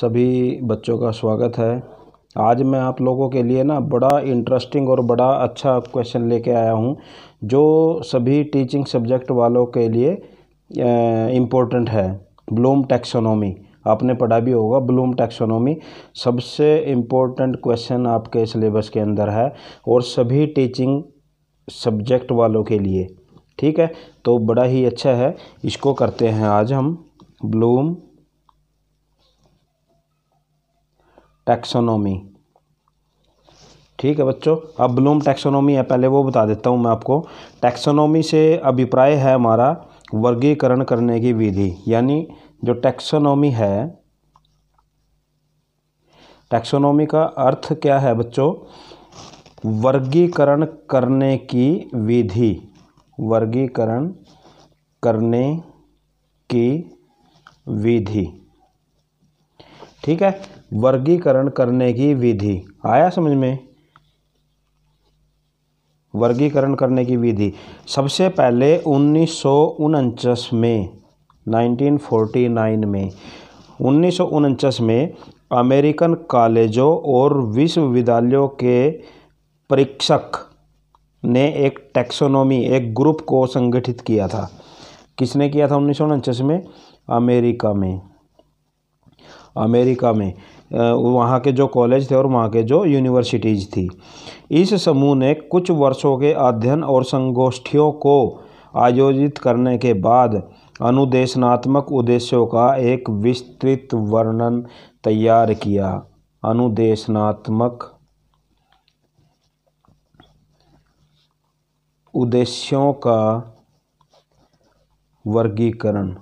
सभी बच्चों का स्वागत है आज मैं आप लोगों के लिए ना बड़ा इंटरेस्टिंग और बड़ा अच्छा क्वेश्चन लेके आया हूँ जो सभी टीचिंग सब्जेक्ट वालों के लिए इम्पोर्टेंट है ब्लूम टैक्सोनॉमी आपने पढ़ा भी होगा ब्लूम टैक्सोनॉमी सबसे इम्पोर्टेंट क्वेश्चन आपके सिलेबस के अंदर है और सभी टीचिंग सब्जेक्ट वालों के लिए ठीक है तो बड़ा ही अच्छा है इसको करते हैं आज हम ब्लूम टैक्सोनॉमी ठीक है बच्चों अब ब्लूम टैक्सोनॉमी है पहले वो बता देता हूँ मैं आपको टैक्सोनॉमी से अभिप्राय है हमारा वर्गीकरण करने की विधि यानी जो टैक्सोनॉमी है टैक्सोनॉमी का अर्थ क्या है बच्चों वर्गीकरण करने की विधि वर्गीकरण करने की विधि ठीक है वर्गीकरण करने की विधि आया समझ में वर्गीकरण करने की विधि सबसे पहले उन्नीस में 1949 में उन्नीस में अमेरिकन कॉलेजों और विश्वविद्यालयों के परीक्षक ने एक टैक्सोनॉमी एक ग्रुप को संगठित किया था किसने किया था उन्नीस में अमेरिका में अमेरिका में वहाँ के जो कॉलेज थे और वहाँ के जो यूनिवर्सिटीज़ थी इस समूह ने कुछ वर्षों के अध्ययन और संगोष्ठियों को आयोजित करने के बाद अनुदेशनात्मक उद्देश्यों का एक विस्तृत वर्णन तैयार किया अनुदेशनात्मक उद्देश्यों का वर्गीकरण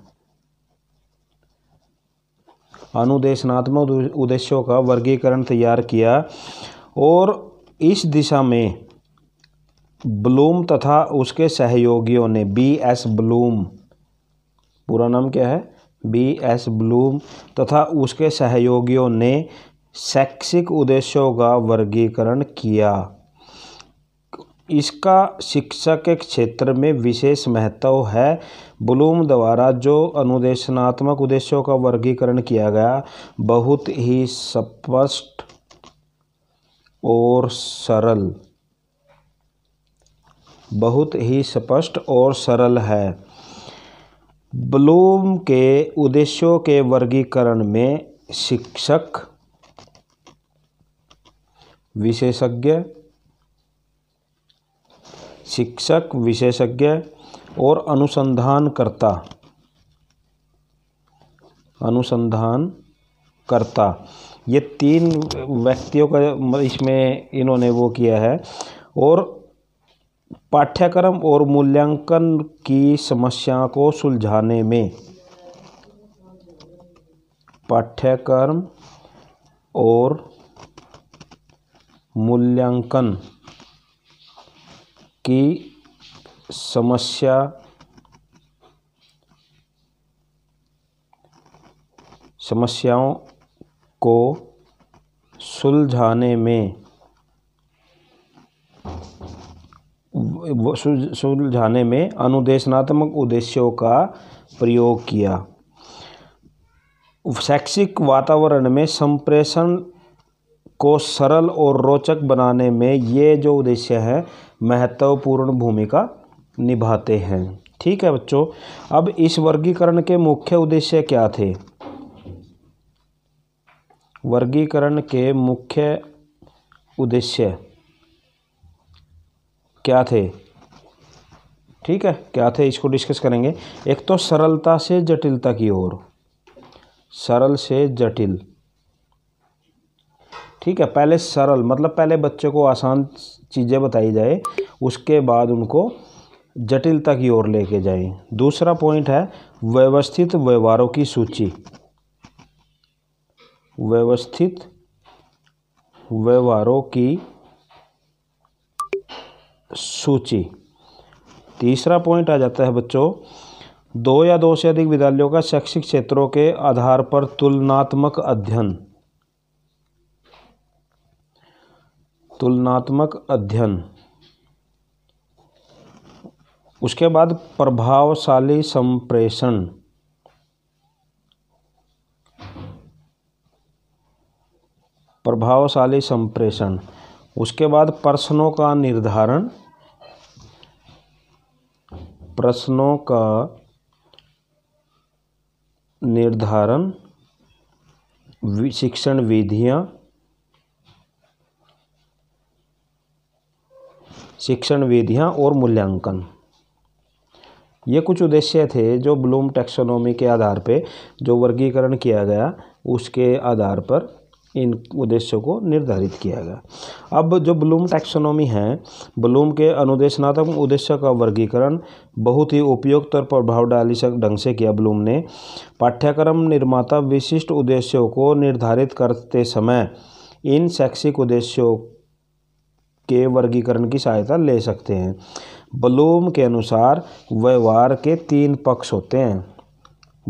अनुदेशनात्मक उद्देश्यों का वर्गीकरण तैयार किया और इस दिशा में ब्लूम तथा उसके सहयोगियों ने बी एस ब्लूम पूरा नाम क्या है बी एस ब्लूम तथा उसके सहयोगियों ने शैक्षिक उद्देश्यों का वर्गीकरण किया इसका शिक्षा के क्षेत्र में विशेष महत्व है ब्लूम द्वारा जो अनुदेशनात्मक उद्देश्यों का वर्गीकरण किया गया बहुत ही स्पष्ट और सरल बहुत ही स्पष्ट और सरल है ब्लूम के उद्देश्यों के वर्गीकरण में शिक्षक विशेषज्ञ शिक्षक विशेषज्ञ और अनुसंधान करता अनुसंधान करता ये तीन व्यक्तियों का इसमें इन्होंने वो किया है और पाठ्यक्रम और मूल्यांकन की समस्या को सुलझाने में पाठ्यक्रम और मूल्यांकन की समस्या समस्याओं को सुलझाने में सुलझाने में अनुदेशनात्मक उद्देश्यों का प्रयोग किया शैक्षिक वातावरण में संप्रेषण को सरल और रोचक बनाने में ये जो उद्देश्य है महत्वपूर्ण भूमिका निभाते हैं ठीक है बच्चों अब इस वर्गीकरण के मुख्य उद्देश्य क्या थे वर्गीकरण के मुख्य उद्देश्य क्या थे ठीक है क्या थे इसको डिस्कस करेंगे एक तो सरलता से जटिलता की ओर सरल से जटिल ठीक है पहले सरल मतलब पहले बच्चे को आसान चीज़ें बताई जाए उसके बाद उनको जटिलता की ओर लेके जाएं दूसरा पॉइंट है व्यवस्थित व्यवहारों की सूची व्यवस्थित व्यवहारों की सूची तीसरा पॉइंट आ जाता है बच्चों दो या दो से अधिक विद्यालयों का शैक्षिक क्षेत्रों के आधार पर तुलनात्मक अध्ययन तुलनात्मक अध्ययन उसके बाद प्रभावशाली संप्रेषण प्रभावशाली संप्रेषण उसके बाद प्रश्नों का निर्धारण प्रश्नों का निर्धारण शिक्षण विधियां शिक्षण विधियां और मूल्यांकन ये कुछ उद्देश्य थे जो ब्लूम टेक्सोनोमी के आधार पे जो वर्गीकरण किया गया उसके आधार पर इन उद्देश्यों को निर्धारित किया गया अब जो ब्लूम टैक्सोनॉमी है ब्लूम के अनुदेशनात्मक उद्देश्य का वर्गीकरण बहुत ही उपयुक्त और प्रभावशाली ढंग से किया ब्लूम ने पाठ्यक्रम निर्माता विशिष्ट उद्देश्यों को निर्धारित करते समय इन शैक्षिक उद्देश्यों के वर्गीकरण की सहायता ले सकते हैं ब्लूम के अनुसार व्यवहार के तीन पक्ष होते हैं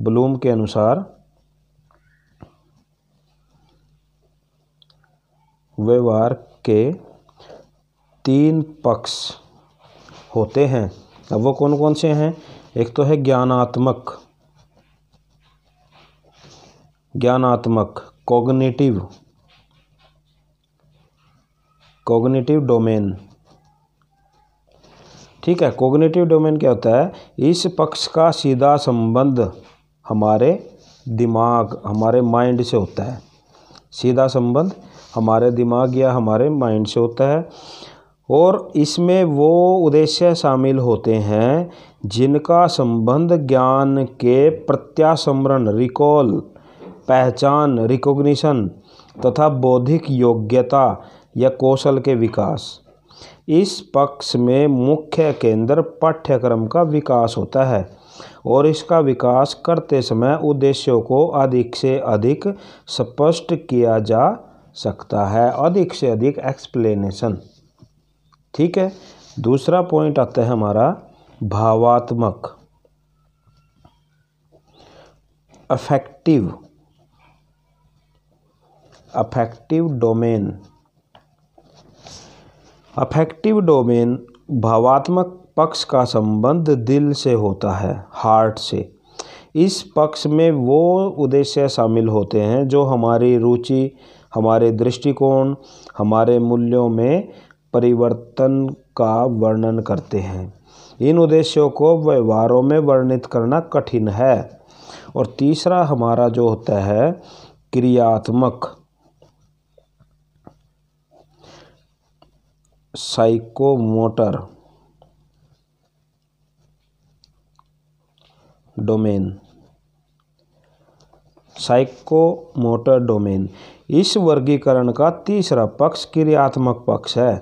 ब्लूम के अनुसार व्यवहार के तीन पक्ष होते हैं अब वो कौन कौन से हैं एक तो है ज्ञानात्मक ज्ञानात्मक कॉग्निटिव कॉग्निटिव डोमेन ठीक है कोग्नेटिव डोमेन क्या होता है इस पक्ष का सीधा संबंध हमारे दिमाग हमारे माइंड से होता है सीधा संबंध हमारे दिमाग या हमारे माइंड से होता है और इसमें वो उद्देश्य शामिल होते हैं जिनका संबंध ज्ञान के प्रत्यासमरण रिकॉल पहचान रिकॉग्निशन तथा बौद्धिक योग्यता या कौशल के विकास इस पक्ष में मुख्य केंद्र पाठ्यक्रम का विकास होता है और इसका विकास करते समय उद्देश्यों को अधिक से अधिक स्पष्ट किया जा सकता है अधिक से अधिक एक्सप्लेनेशन ठीक है दूसरा पॉइंट आता है हमारा भावात्मक affective affective domain affective domain भावात्मक पक्ष का संबंध दिल से होता है हार्ट से इस पक्ष में वो उद्देश्य शामिल होते हैं जो हमारी रुचि हमारे दृष्टिकोण हमारे मूल्यों में परिवर्तन का वर्णन करते हैं इन उद्देश्यों को व्यवहारों में वर्णित करना कठिन है और तीसरा हमारा जो होता है क्रियात्मक साइकोमोटर डोमेन साइकोमोटर डोमेन इस वर्गीकरण का तीसरा पक्ष क्रियात्मक पक्ष है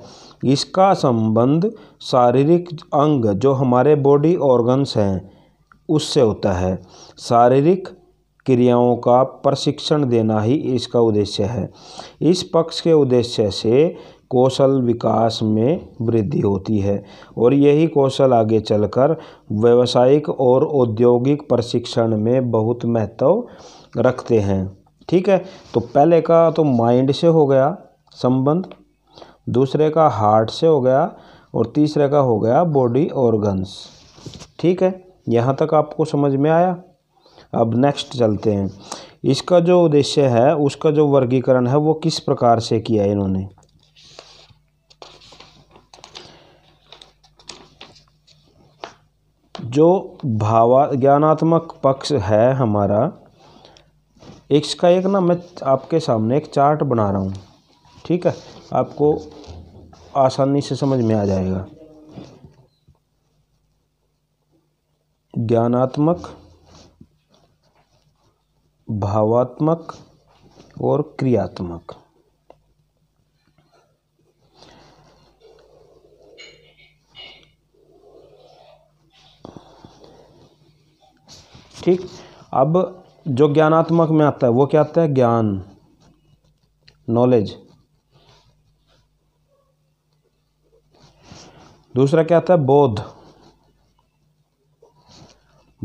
इसका संबंध शारीरिक अंग जो हमारे बॉडी ऑर्गन्स हैं उससे होता है शारीरिक क्रियाओं का प्रशिक्षण देना ही इसका उद्देश्य है इस पक्ष के उद्देश्य से कौशल विकास में वृद्धि होती है और यही कौशल आगे चलकर व्यावसायिक और औद्योगिक प्रशिक्षण में बहुत महत्व रखते हैं ठीक है तो पहले का तो माइंड से हो गया संबंध दूसरे का हार्ट से हो गया और तीसरे का हो गया बॉडी ऑर्गन्स ठीक है यहाँ तक आपको समझ में आया अब नेक्स्ट चलते हैं इसका जो उद्देश्य है उसका जो वर्गीकरण है वो किस प्रकार से किया इन्होंने जो भावा ज्ञानात्मक पक्ष है हमारा इसका एक ना मैं आपके सामने एक चार्ट बना रहा हूँ ठीक है आपको आसानी से समझ में आ जाएगा ज्ञानात्मक भावात्मक और क्रियात्मक ठीक अब जो ज्ञानात्मक में आता है वो क्या आता है ज्ञान नॉलेज दूसरा क्या आता है बोध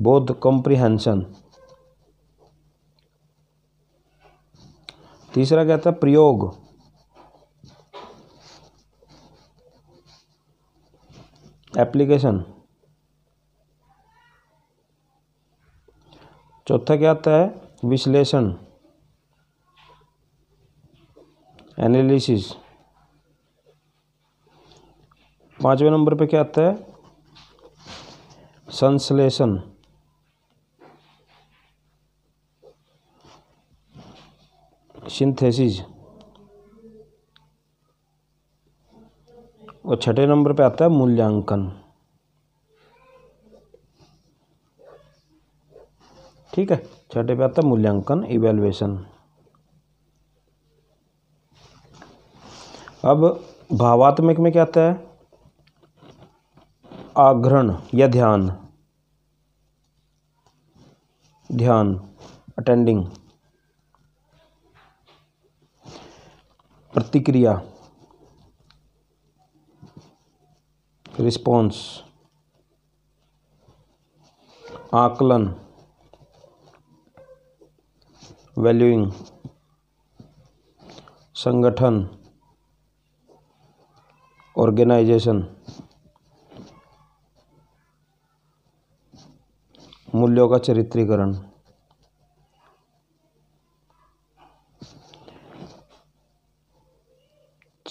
बोध कॉम्प्रिहेंशन तीसरा क्या आता है प्रयोग एप्लीकेशन चौथा क्या आता है विश्लेषण एनालिसिस पांचवें नंबर पे क्या आता है संश्लेषण सिंथेसिस और छठे नंबर पे आता है मूल्यांकन ठीक है छठे पे आता मूल्यांकन इवेल्युएशन अब भावात्मक में क्या आता है आग्रहण या ध्यान ध्यान अटेंडिंग प्रतिक्रिया रिस्पॉन्स आकलन वैल्यूइंग संगठन ऑर्गेनाइजेशन मूल्यों का चरित्रीकरण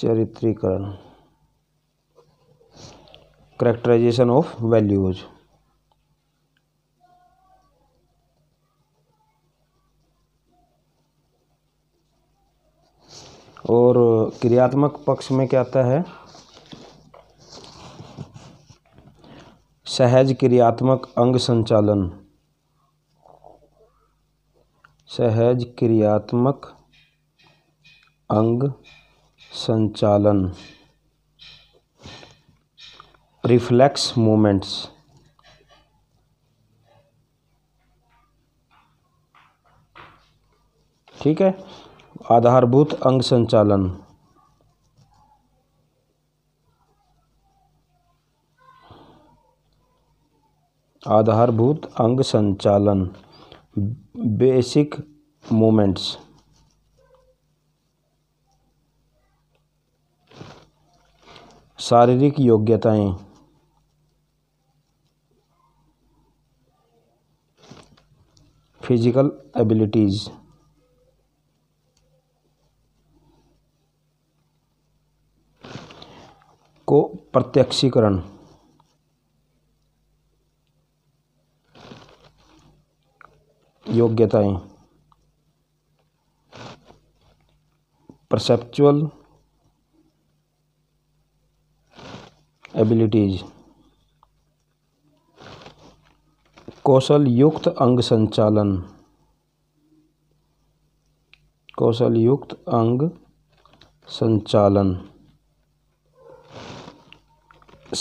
चरित्रीकरण करेक्टराइजेशन ऑफ वैल्यूज और क्रियात्मक पक्ष में क्या आता है सहज क्रियात्मक अंग संचालन सहज क्रियात्मक अंग संचालन रिफ्लेक्स मूमेंट्स ठीक है आधारभूत अंग संचालन आधारभूत अंग संचालन बेसिक मूमेंट्स शारीरिक योग्यताएं फिजिकल एबिलिटीज़ को प्रत्यक्षीकरण योग्यताएं परसेप्चुअल एबिलिटीज कौशल युक्त अंग संचालन कौशल युक्त अंग संचालन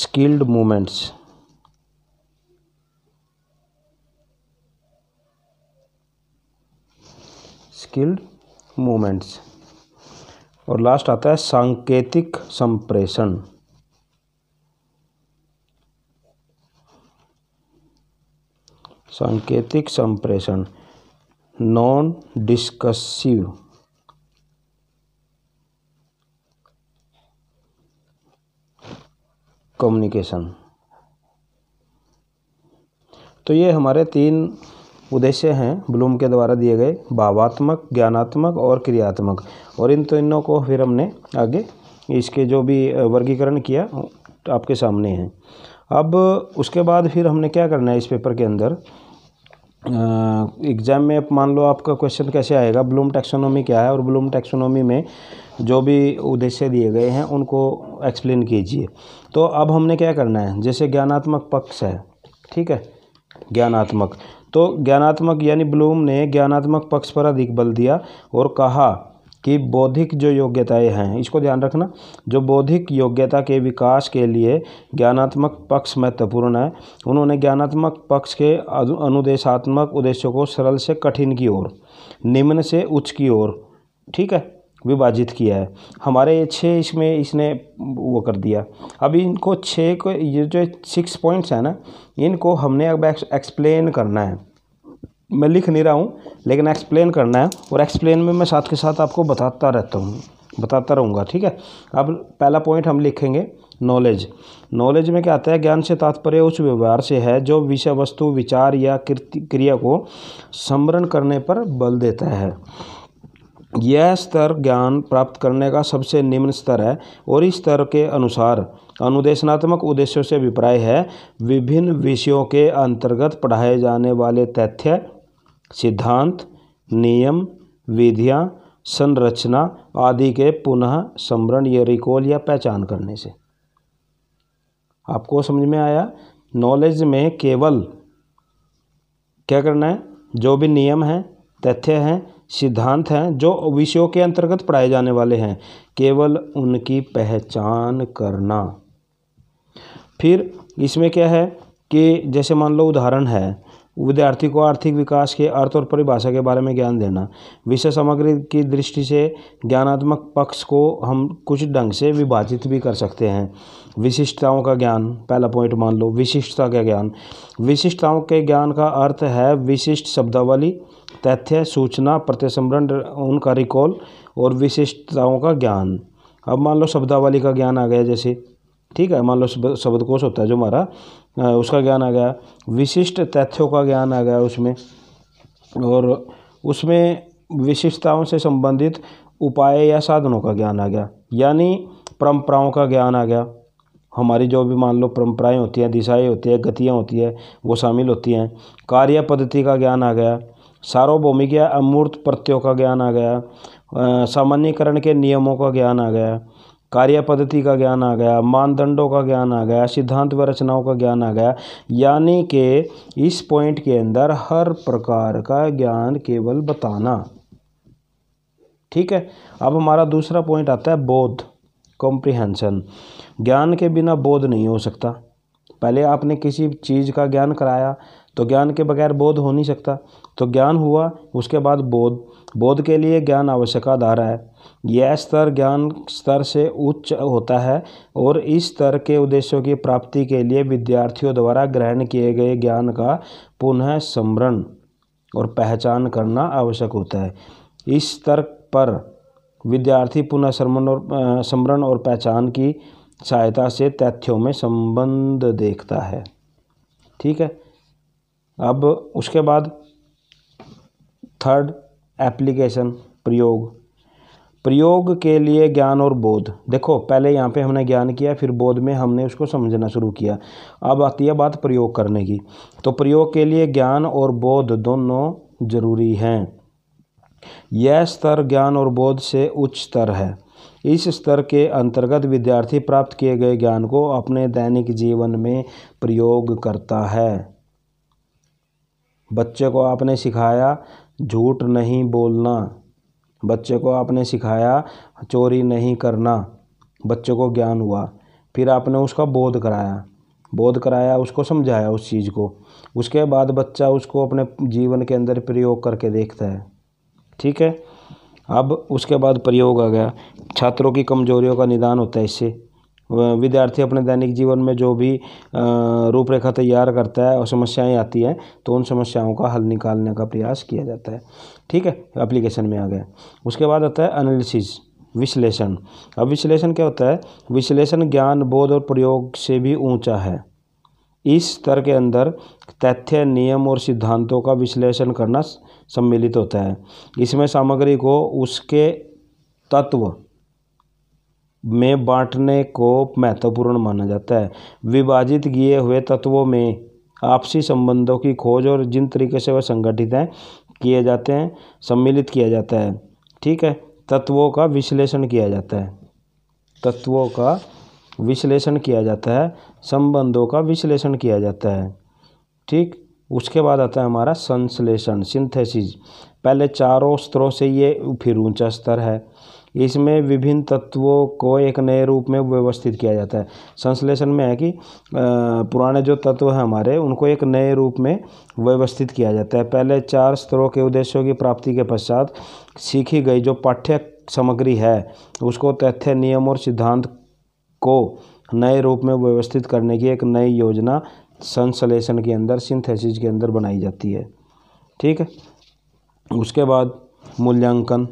skilled movements skilled movements last आता है सांकेतिक संप्रेषण सांकेतिक संप्रेषण नॉन डिस्कसिव कम्युनिकेशन तो ये हमारे तीन उद्देश्य हैं ब्लूम के द्वारा दिए गए भावात्मक ज्ञानात्मक और क्रियात्मक और इन तीनों को फिर हमने आगे इसके जो भी वर्गीकरण किया आपके सामने हैं अब उसके बाद फिर हमने क्या करना है इस पेपर के अंदर एग्ज़ाम में मान लो आपका क्वेश्चन कैसे आएगा ब्लूम टेक्सोनोमी क्या है और ब्लूम टेक्सोनोमी में जो भी उद्देश्य दिए गए हैं उनको एक्सप्लेन कीजिए तो अब हमने क्या करना है जैसे ज्ञानात्मक पक्ष है ठीक है ज्ञानात्मक तो ज्ञानात्मक यानी ब्लूम ने ज्ञानात्मक पक्ष पर अधिक बल दिया और कहा कि बौद्धिक जो योग्यताएं हैं इसको ध्यान रखना जो बौद्धिक योग्यता के विकास के लिए ज्ञानात्मक पक्ष महत्वपूर्ण है उन्होंने ज्ञानात्मक पक्ष के अनुदेशात्मक उद्देश्यों को सरल से कठिन की ओर निम्न से उच्च की ओर ठीक है विभाजित किया है हमारे ये छः इसमें इसने वो कर दिया अभी इनको छः को ये जो सिक्स पॉइंट्स हैं ना इनको हमने अब एक्सप्लेन करना है मैं लिख नहीं रहा हूँ लेकिन एक्सप्लेन करना है और एक्सप्लेन में मैं साथ के साथ आपको बताता रहता हूँ बताता रहूँगा ठीक है अब पहला पॉइंट हम लिखेंगे नॉलेज नॉलेज में क्या आता है ज्ञान से तात्पर्य उस व्यवहार से है जो विषय वस्तु विचार या क्रिया को समरण करने पर बल देता है यह स्तर ज्ञान प्राप्त करने का सबसे निम्न स्तर है और इस स्तर के अनुसार अनुदेशनात्मक उद्देश्यों से अभिप्राय है विभिन्न विषयों के अंतर्गत पढ़ाए जाने वाले तथ्य सिद्धांत नियम विधियाँ संरचना आदि के पुनः स्मरण या रिकॉल या पहचान करने से आपको समझ में आया नॉलेज में केवल क्या करना है जो भी नियम हैं तथ्य हैं सिद्धांत हैं जो विषयों के अंतर्गत पढ़ाए जाने वाले हैं केवल उनकी पहचान करना फिर इसमें क्या है कि जैसे मान लो उदाहरण है विद्यार्थी को आर्थिक विकास के अर्थ और परिभाषा के बारे में ज्ञान देना विषय सामग्री की दृष्टि से ज्ञानात्मक पक्ष को हम कुछ ढंग से विभाजित भी कर सकते हैं विशिष्टताओं का ज्ञान पहला पॉइंट मान लो विशिष्टता का ज्ञान विशिष्टताओं के ज्ञान का अर्थ है विशिष्ट शब्दावली तथ्य सूचना प्रत्यसमरण उनका रिकॉल और विशिष्टताओं का ज्ञान अब मान लो शब्दावली का ज्ञान आ गया जैसे ठीक है मान लो शब्दकोश होता है जो हमारा उसका ज्ञान आ गया विशिष्ट तथ्यों का ज्ञान आ गया उसमें और उसमें विशिष्टताओं से संबंधित उपाय या साधनों का ज्ञान आ गया यानी परंपराओं का ज्ञान आ गया हमारी जो भी मान लो परंपराएं होती हैं दिशाएं होती है गतियां होती हैं वो शामिल होती हैं कार्य पद्धति का ज्ञान आ गया सार्वभौमिक या अमूर्त प्रत्ययों का ज्ञान आ गया सामान्यकरण के नियमों का ज्ञान आ गया कार्य पद्धति का ज्ञान आ गया मानदंडों का ज्ञान आ गया सिद्धांत व रचनाओं का ज्ञान आ गया यानी कि इस पॉइंट के अंदर हर प्रकार का ज्ञान केवल बताना ठीक है अब हमारा दूसरा पॉइंट आता है बोध कॉम्प्रिहेंशन ज्ञान के बिना बोध नहीं हो सकता पहले आपने किसी चीज़ का ज्ञान कराया तो ज्ञान के बगैर बोध हो नहीं सकता तो ज्ञान हुआ उसके बाद बोध बोध के लिए ज्ञान आवश्यक आधार है यह स्तर ज्ञान स्तर से उच्च होता है और इस स्तर के उद्देश्यों की प्राप्ति के लिए विद्यार्थियों द्वारा ग्रहण किए गए ज्ञान का पुनः स्मरण और पहचान करना आवश्यक होता है इस स्तर पर विद्यार्थी पुनः श्रमण और स्मरण और पहचान की सहायता से तथ्यों में संबंध देखता है ठीक है अब उसके बाद थर्ड एप्लीकेशन प्रयोग प्रयोग के लिए ज्ञान और बोध देखो पहले यहाँ पे हमने ज्ञान किया फिर बोध में हमने उसको समझना शुरू किया अब आती है बात प्रयोग करने की तो प्रयोग के लिए ज्ञान और बोध दोनों जरूरी हैं यह स्तर ज्ञान और बोध से उच्च स्तर है इस स्तर के अंतर्गत विद्यार्थी प्राप्त किए गए ज्ञान को अपने दैनिक जीवन में प्रयोग करता है बच्चे को आपने सिखाया झूठ नहीं बोलना बच्चे को आपने सिखाया चोरी नहीं करना बच्चे को ज्ञान हुआ फिर आपने उसका बोध कराया बोध कराया उसको समझाया उस चीज़ को उसके बाद बच्चा उसको अपने जीवन के अंदर प्रयोग करके देखता है ठीक है अब उसके बाद प्रयोग आ गया छात्रों की कमजोरियों का निदान होता है इससे विद्यार्थी अपने दैनिक जीवन में जो भी रूपरेखा तैयार करता है और समस्याएं आती हैं तो उन समस्याओं का हल निकालने का प्रयास किया जाता है ठीक है एप्लीकेशन में आ गया उसके बाद आता है एनालिसिस विश्लेषण अब विश्लेषण क्या होता है विश्लेषण ज्ञान बोध और प्रयोग से भी ऊँचा है इस स्तर के अंदर तथ्य नियम और सिद्धांतों का विश्लेषण करना सम्मिलित होता है इसमें सामग्री को उसके तत्व में बाँटने को महत्वपूर्ण माना जाता है विभाजित किए हुए तत्वों में आपसी संबंधों की खोज और जिन तरीके से वह संगठित हैं किए जाते हैं सम्मिलित किया जाता है ठीक है तत्वों का विश्लेषण किया जाता है तत्वों का विश्लेषण किया जाता है संबंधों का विश्लेषण किया जाता है ठीक उसके बाद आता है हमारा संश्लेषण सिंथेसिस पहले चारों स्तरों से ये फिर ऊंचा स्तर है इसमें विभिन्न तत्वों को एक नए रूप में व्यवस्थित किया जाता है संश्लेषण में है कि पुराने जो तत्व हैं हमारे उनको एक नए रूप में व्यवस्थित किया जाता है पहले चार स्तरों के उद्देश्यों की प्राप्ति के पश्चात सीखी गई जो पाठ्य सामग्री है उसको तथ्य नियम और सिद्धांत को नए रूप में व्यवस्थित करने की एक नई योजना संश्लेषण के अंदर सिंथेसिस के अंदर बनाई जाती है ठीक है उसके बाद मूल्यांकन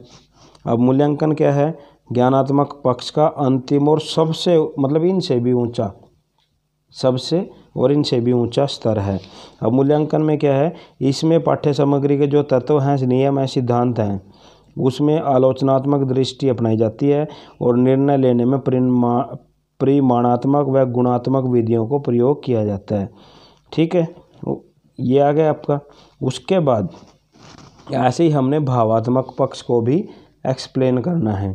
अब मूल्यांकन क्या है ज्ञानात्मक पक्ष का अंतिम और सबसे मतलब इनसे भी ऊंचा सबसे और इनसे भी ऊंचा स्तर है अब मूल्यांकन में क्या है इसमें पाठ्य सामग्री के जो तत्व हैं नियम हैं सिद्धांत हैं उसमें आलोचनात्मक दृष्टि अपनाई जाती है और निर्णय लेने में परिमा परिमाणात्मक व गुणात्मक विधियों को प्रयोग किया जाता है ठीक है ये आ गया आपका उसके बाद ऐसे ही हमने भावात्मक पक्ष को भी एक्सप्लेन करना है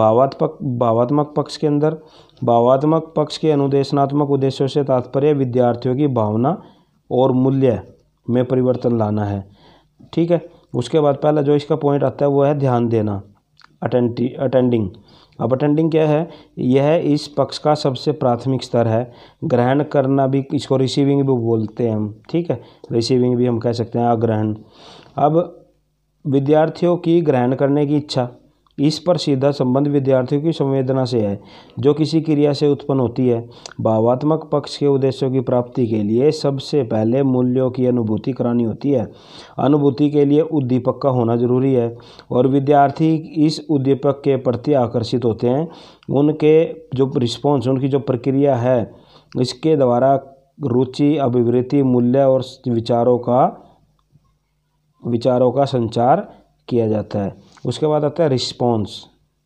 भावात्मक भावात्मक पक्ष के अंदर भावात्मक पक्ष के अनुदेशनात्मक उद्देश्यों से तात्पर्य विद्यार्थियों की भावना और मूल्य में परिवर्तन लाना है ठीक है उसके बाद पहला जो इसका पॉइंट आता है वो है ध्यान देना अटेंटी अटेंडिंग अब अटेंडिंग क्या है यह इस पक्ष का सबसे प्राथमिक स्तर है ग्रहण करना भी इसको रिसीविंग भी बोलते हैं हम ठीक है रिसीविंग भी हम कह सकते हैं अग्रहण अब विद्यार्थियों की ग्रहण करने की इच्छा इस पर सीधा संबंध विद्यार्थियों की संवेदना से है जो किसी क्रिया से उत्पन्न होती है भावात्मक पक्ष के उद्देश्यों की प्राप्ति के लिए सबसे पहले मूल्यों की अनुभूति करानी होती है अनुभूति के लिए उद्दीपक का होना जरूरी है और विद्यार्थी इस उद्दीपक के प्रति आकर्षित होते हैं उनके जो रिस्पॉन्स उनकी जो प्रक्रिया है इसके द्वारा रुचि अभिवृत्ति मूल्य और विचारों का विचारों का संचार किया जाता है उसके बाद आता है रिस्पॉन्स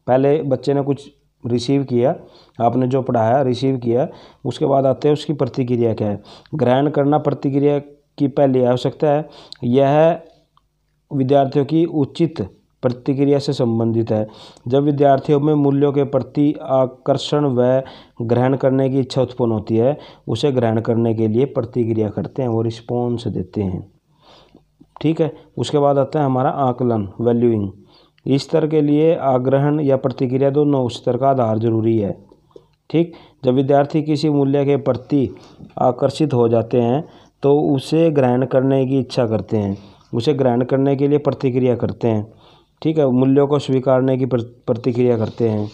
पहले बच्चे ने कुछ रिसीव किया आपने जो पढ़ाया रिसीव किया उसके बाद आते हैं उसकी प्रतिक्रिया क्या है ग्रहण करना प्रतिक्रिया की पहली आवश्यकता है यह विद्यार्थियों की उचित प्रतिक्रिया से संबंधित है जब विद्यार्थियों में मूल्यों के प्रति आकर्षण व ग्रहण करने की इच्छा उत्पन्न होती है उसे ग्रहण करने के लिए प्रतिक्रिया करते हैं वो रिस्पॉन्स देते हैं ठीक है उसके बाद आता है हमारा आकलन वैल्यूइंग इस स्तर के लिए आग्रहण या प्रतिक्रिया दोनों स्तर का आधार जरूरी है ठीक जब विद्यार्थी किसी मूल्य के प्रति आकर्षित हो जाते हैं तो उसे ग्रहण करने की इच्छा करते हैं उसे ग्रहण करने के लिए प्रतिक्रिया करते हैं ठीक है मूल्यों को स्वीकारने की प्रतिक्रिया करते हैं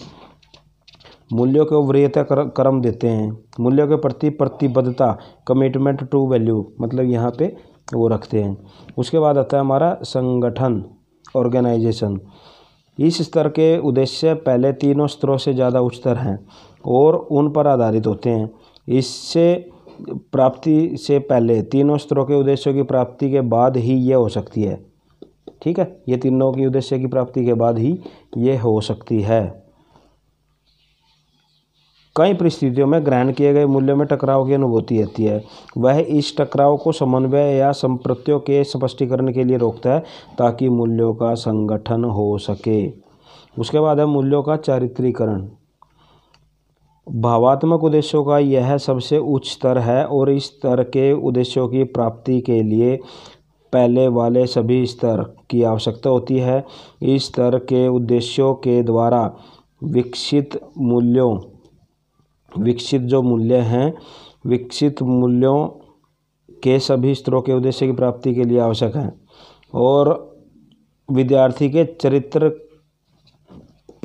मूल्यों को वरीयता क्रम देते हैं मूल्यों के प्रति प्रतिबद्धता कमिटमेंट टू वैल्यू मतलब यहाँ पे वो रखते हैं उसके बाद आता है हमारा संगठन ऑर्गेनाइजेशन इस स्तर के उद्देश्य पहले तीनों स्तरों से ज़्यादा उच्चतर हैं और उन पर आधारित होते हैं इससे प्राप्ति से पहले तीनों स्तरों के उद्देश्यों की प्राप्ति के बाद ही ये हो सकती है ठीक है ये तीनों की उद्देश्य की प्राप्ति के बाद ही ये हो सकती है कई परिस्थितियों में ग्रहण किए गए मूल्यों में टकराव की अनुभूति रहती है वह इस टकराव को समन्वय या संप्रत्यों के स्पष्टीकरण के लिए रोकता है ताकि मूल्यों का संगठन हो सके उसके बाद है मूल्यों का चारित्रीकरण भावात्मक उद्देश्यों का यह सबसे उच्च स्तर है और इस स्तर के उद्देश्यों की प्राप्ति के लिए पहले वाले सभी स्तर की आवश्यकता होती है इस स्तर के उद्देश्यों के द्वारा विकसित मूल्यों विकसित जो मूल्य हैं विकसित मूल्यों के सभी स्तरों के उद्देश्य की प्राप्ति के लिए आवश्यक हैं और विद्यार्थी के चरित्र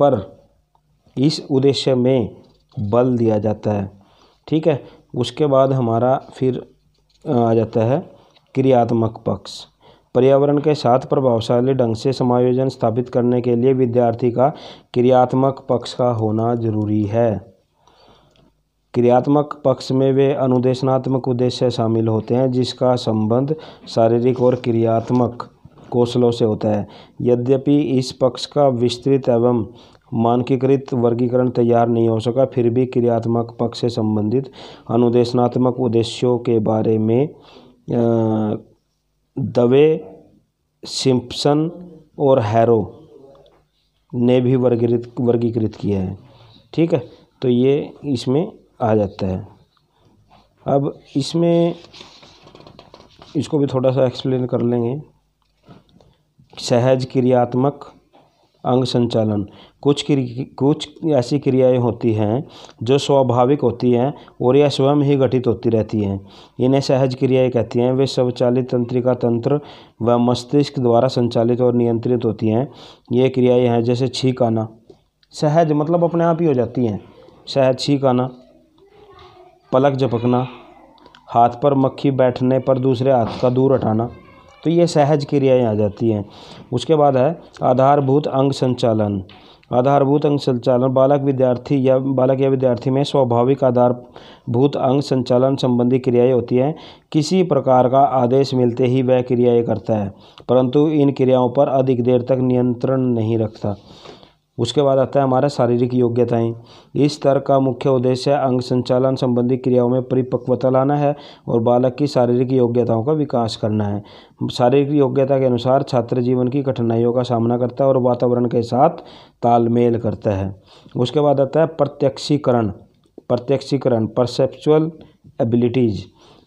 पर इस उद्देश्य में बल दिया जाता है ठीक है उसके बाद हमारा फिर आ जाता है क्रियात्मक पक्ष पर्यावरण के साथ प्रभावशाली ढंग से समायोजन स्थापित करने के लिए विद्यार्थी का क्रियात्मक पक्ष का होना जरूरी है क्रियात्मक पक्ष में वे अनुदेशनात्मक उद्देश्य शामिल होते हैं जिसका संबंध शारीरिक और क्रियात्मक कौशलों से होता है यद्यपि इस पक्ष का विस्तृत एवं मानकीकृत वर्गीकरण तैयार नहीं हो सका फिर भी क्रियात्मक पक्ष से संबंधित अनुदेशनात्मक उद्देश्यों के बारे में दवे सिम्पसन और हैरो ने भी वर्गीकृत वर्गीकृत किया है ठीक है तो ये इसमें आ जाता है अब इसमें इसको भी थोड़ा सा एक्सप्लेन कर लेंगे सहज क्रियात्मक अंग संचालन कुछ कुछ ऐसी क्रियाएं होती हैं जो स्वाभाविक होती हैं और यह स्वयं ही गठित होती रहती हैं इन्हें सहज क्रियाएं कहती हैं वे स्वचालित तंत्रिका तंत्र व मस्तिष्क द्वारा संचालित और नियंत्रित होती हैं ये क्रियाएं हैं जैसे छींक आना सहज मतलब अपने आप ही हो जाती हैं सहज छींक आना पलक झपकना हाथ पर मक्खी बैठने पर दूसरे हाथ का दूर हटाना तो ये सहज क्रियाएं आ जाती हैं उसके बाद है आधारभूत अंग संचालन आधारभूत अंग संचालन बालक विद्यार्थी या बालक या विद्यार्थी में स्वाभाविक आधारभूत अंग संचालन संबंधी क्रियाएं होती हैं किसी प्रकार का आदेश मिलते ही वह क्रियाएं करता है परंतु इन क्रियाओं पर अधिक देर तक नियंत्रण नहीं रखता उसके बाद आता है हमारा शारीरिक योग्यताएं इस स्तर का मुख्य उद्देश्य अंग संचालन संबंधी क्रियाओं में परिपक्वता लाना है और बालक की शारीरिक योग्यताओं का विकास करना है शारीरिक योग्यता के अनुसार छात्र जीवन की कठिनाइयों का सामना करता है और वातावरण के साथ तालमेल करता है उसके बाद आता है प्रत्यक्षीकरण प्रत्यक्षीकरण परसेप्चुअल एबिलिटीज़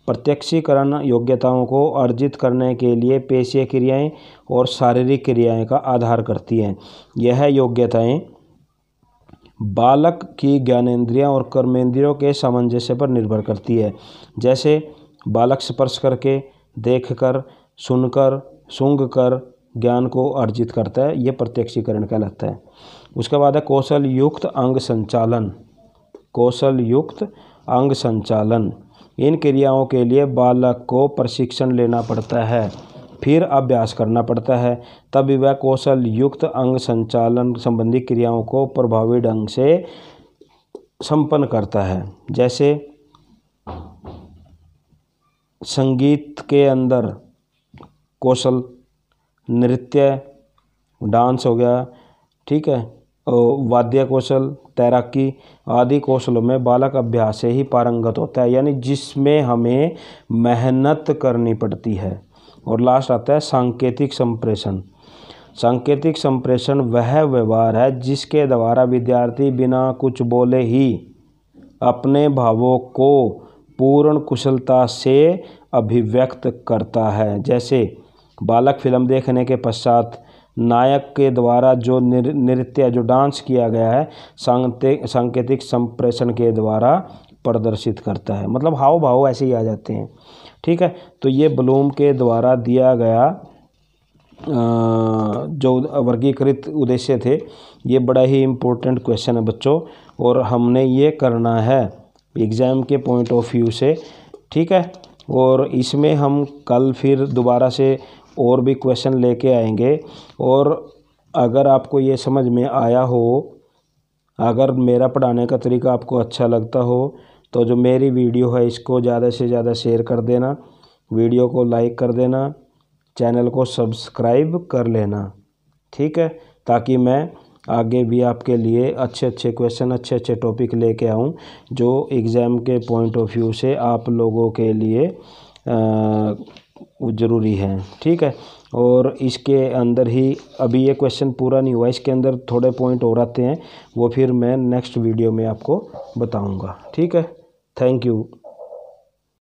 प्रत्यक्षीकरण योग्यताओं को अर्जित करने के लिए पेशीय क्रियाएं और शारीरिक क्रियाएं का आधार करती हैं यह योग्यताएं बालक की ज्ञानेंद्रियां और कर्मेंद्रियों के सामंजस्य पर निर्भर करती है जैसे बालक स्पर्श करके देख कर सुनकर सुंग कर ज्ञान को अर्जित करता है ये प्रत्यक्षीकरण कहलाता है उसके बाद है कौशल युक्त अंग संचालन कौशल युक्त अंग संचालन इन क्रियाओं के लिए बालक को प्रशिक्षण लेना पड़ता है फिर अभ्यास करना पड़ता है तभी वह कौशल युक्त अंग संचालन संबंधी क्रियाओं को प्रभावी ढंग से संपन्न करता है जैसे संगीत के अंदर कौशल नृत्य डांस हो गया ठीक है वाद्य कौशल तैराकी आदि कौशलों में बालक अभ्यास से ही पारंगत होता है यानी जिसमें हमें मेहनत करनी पड़ती है और लास्ट आता है सांकेतिक संप्रेषण सांकेतिक संप्रेषण वह व्यवहार है जिसके द्वारा विद्यार्थी बिना कुछ बोले ही अपने भावों को पूर्ण कुशलता से अभिव्यक्त करता है जैसे बालक फिल्म देखने के पश्चात नायक के द्वारा जो नृत्य जो डांस किया गया है सांकेतिक सांकेतिक संप्रेषण के द्वारा प्रदर्शित करता है मतलब हाव भाव ऐसे ही आ जाते हैं ठीक है तो ये ब्लूम के द्वारा दिया गया जो वर्गीकृत उद्देश्य थे ये बड़ा ही इम्पोर्टेंट क्वेश्चन है बच्चों और हमने ये करना है एग्ज़ाम के पॉइंट ऑफ व्यू से ठीक है और इसमें हम कल फिर दोबारा से और भी क्वेश्चन लेके आएंगे और अगर आपको ये समझ में आया हो अगर मेरा पढ़ाने का तरीका आपको अच्छा लगता हो तो जो मेरी वीडियो है इसको ज़्यादा से ज़्यादा शेयर कर देना वीडियो को लाइक कर देना चैनल को सब्सक्राइब कर लेना ठीक है ताकि मैं आगे भी आपके लिए अच्छे अच्छे क्वेश्चन अच्छे अच्छे टॉपिक लेके आऊँ जो एग्ज़ाम के पॉइंट ऑफ व्यू से आप लोगों के लिए आ, ज़रूरी है ठीक है और इसके अंदर ही अभी ये क्वेश्चन पूरा नहीं हुआ इसके अंदर थोड़े पॉइंट और आते हैं वो फिर मैं नेक्स्ट वीडियो में आपको बताऊंगा ठीक है थैंक यू